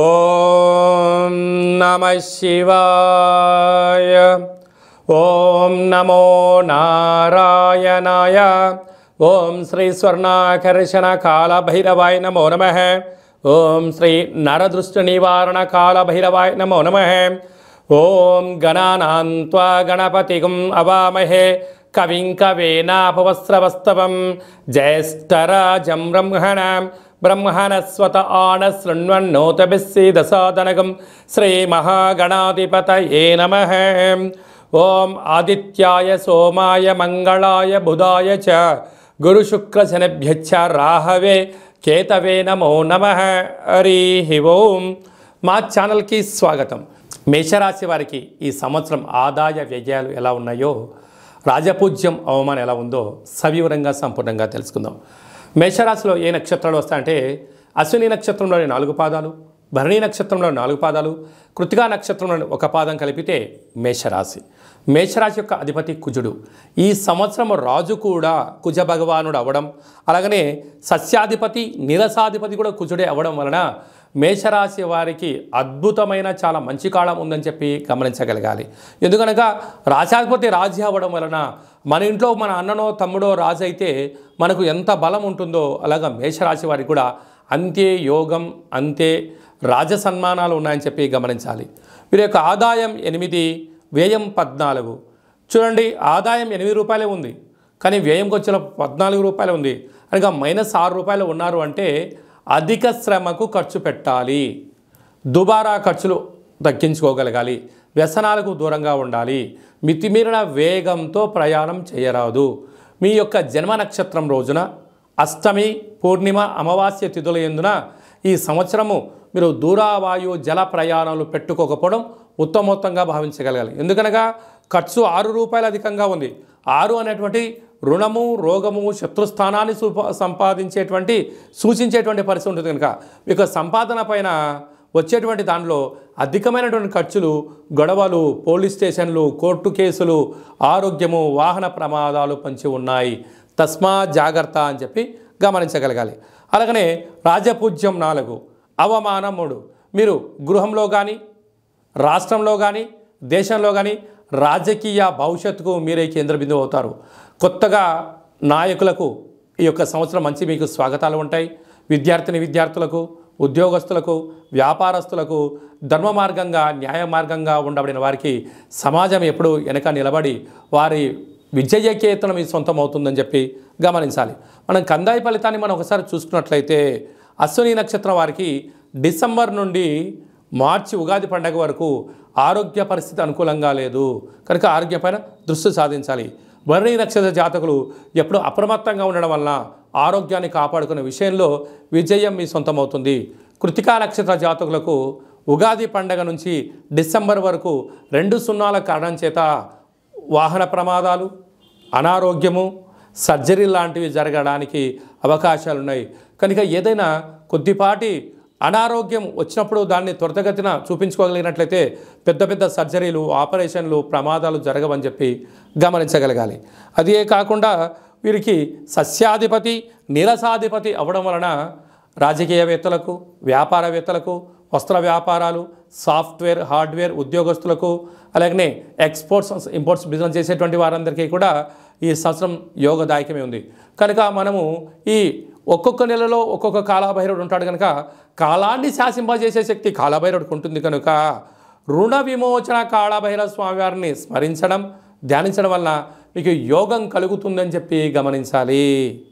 ఓం నమ శివాయ ఓం నమో నారాయణాయ ఓం శ్రీ స్వర్ణాకర్షణ కాళభైరవాయ నమో నమ ఓం శ్రీ నరదృష్టి నివారణ కాళభైరవాయ నమో నమ ఓం గణానాన్వా గణపతిగం అవామహే కవిం కవేనాపవస్రవస్తవం జ్యేష్ఠరాజం బ్రహ్మణ బ్రహ్మణస్వత ఆన దశాదనగం శ్రీ ఏ నమ ఓం ఆదిత్యాయ సోమాయ మంగళాయ బుధాయ చ గురుశుక్రశనభ్యచ్చ రాహవే కేతవే నమో నమ హరి ఓం మా ఛానల్కి స్వాగతం మేషరాశి వారికి ఈ సంవత్సరం ఆదాయ వ్యయాలు ఎలా ఉన్నాయో రాజపూజ్యం అవమానం ఎలా ఉందో సవివరంగా సంపూర్ణంగా తెలుసుకుందాం మేషరాశిలో ఏ నక్షత్రాలు వస్తాయంటే అశ్విని నక్షత్రంలోని నాలుగు పాదాలు భరణి నక్షత్రంలో నాలుగు పాదాలు కృతికా నక్షత్రంలోని ఒక పాదం కలిపితే మేషరాశి మేషరాశి యొక్క అధిపతి కుజుడు ఈ సంవత్సరం రాజు కూడా కుజ భగవానుడు అవ్వడం అలాగనే సస్యాధిపతి నీరసాధిపతి కూడా కుజుడే అవ్వడం వలన మేషరాశి వారికి అద్భుతమైన చాలా మంచి కాలం ఉందని చెప్పి గమనించగలగాలి ఎందుకనగా రాజాధిపతి రాజు అవ్వడం వలన మన ఇంట్లో మన అన్ననో తమ్ముడో రాజు అయితే మనకు ఎంత బలం ఉంటుందో అలాగా మేషరాశి వారికి కూడా అంతే యోగం అంతే రాజ సన్మానాలు ఉన్నాయని చెప్పి గమనించాలి వీరి యొక్క ఆదాయం ఎనిమిది వ్యయం పద్నాలుగు చూడండి ఆదాయం ఎనిమిది రూపాయలే ఉంది కానీ వ్యయంకి వచ్చిన పద్నాలుగు రూపాయలు ఉంది అనగా మైనస్ ఆరు రూపాయలు ఉన్నారు అంటే అధిక శ్రమకు ఖర్చు పెట్టాలి దుబారా ఖర్చులు తగ్గించుకోగలగాలి వ్యసనాలకు దూరంగా ఉండాలి మితిమీరిన వేగంతో ప్రయాణం చేయరాదు మీ యొక్క జన్మ నక్షత్రం రోజున అష్టమి పూర్ణిమ అమావాస్య తిథుల ఎందున ఈ సంవత్సరము మీరు దూరావాయు జల ప్రయాణాలు పెట్టుకోకపోవడం ఉత్తమోత్తంగా భావించగలగాలి ఎందుకనగా ఖర్చు ఆరు రూపాయలు అధికంగా ఉంది ఆరు అనేటువంటి రుణము రోగము శత్రుస్థానాన్ని సంపాదించేటువంటి సూచించేటువంటి పరిస్థితి ఉంటుంది కనుక ఇక యొక్క సంపాదన పైన వచ్చేటువంటి దానిలో అధికమైనటువంటి ఖర్చులు గొడవలు పోలీస్ స్టేషన్లు కోర్టు కేసులు ఆరోగ్యము వాహన ప్రమాదాలు పంచి ఉన్నాయి తస్మా జాగ్రత్త అని చెప్పి గమనించగలగాలి అలాగనే రాజపూజ్యం నాలుగు అవమానం మూడు మీరు గృహంలో కానీ రాష్ట్రంలో కానీ దేశంలో కానీ రాజకీయ భవిష్యత్తుకు మీరే కేంద్ర బిందువు అవుతారు కొత్తగా నాయకులకు ఈ యొక్క సంవత్సరం మంచి మీకు స్వాగతాలు ఉంటాయి విద్యార్థిని విద్యార్థులకు ఉద్యోగస్తులకు వ్యాపారస్తులకు ధర్మ మార్గంగా న్యాయ మార్గంగా ఉండబడిన వారికి సమాజం ఎప్పుడూ వెనక నిలబడి వారి విజయకేతనం మీ సొంతం అవుతుందని చెప్పి గమనించాలి మనం కందాయి ఫలితాన్ని మనం ఒకసారి చూసుకున్నట్లయితే అశ్విని నక్షత్రం వారికి డిసెంబర్ నుండి మార్చి ఉగాది పండగ వరకు ఆరోగ్య పరిస్థితి అనుకూలంగా లేదు కనుక ఆరోగ్యపైన దృష్టి సాధించాలి భరణీ నక్షత్ర జాతకులు ఎప్పుడు అప్రమత్తంగా ఉండడం వల్ల ఆరోగ్యాన్ని కాపాడుకునే విషయంలో విజయం మీ సొంతమవుతుంది కృతికా నక్షత్ర జాతకులకు ఉగాది పండగ నుంచి డిసెంబర్ వరకు రెండు సున్నాల కారణం చేత వాహన ప్రమాదాలు అనారోగ్యము సర్జరీ లాంటివి జరగడానికి అవకాశాలున్నాయి కనుక ఏదైనా కొద్దిపాటి అనారోగ్యం వచ్చినప్పుడు దాన్ని త్వరతగతిన చూపించుకోగలిగినట్లయితే పెద్ద పెద్ద సర్జరీలు ఆపరేషన్లు ప్రమాదాలు జరగవని చెప్పి గమనించగలగాలి అదే కాకుండా వీరికి సస్యాధిపతి నీరసాధిపతి అవడం వలన రాజకీయవేత్తలకు వ్యాపారవేత్తలకు వస్త్ర వ్యాపారాలు సాఫ్ట్వేర్ హార్డ్వేర్ ఉద్యోగస్తులకు అలాగనే ఎక్స్పోర్ట్స్ ఇంపోర్ట్స్ బిజినెస్ చేసేటువంటి వారందరికీ కూడా ఈ సంవత్సరం యోగదాయకమే ఉంది కనుక మనము ఈ ఒక్కొక్క నెలలో ఒక్కొక్క కాలాభైరవుడు ఉంటాడు కనుక కాలాన్ని శాసింపజేసే శక్తి కాలాభైరవుడికి ఉంటుంది కనుక రుణ విమోచన కాళభైరవ స్వామివారిని స్మరించడం ధ్యానించడం వల్ల మీకు యోగం కలుగుతుందని చెప్పి గమనించాలి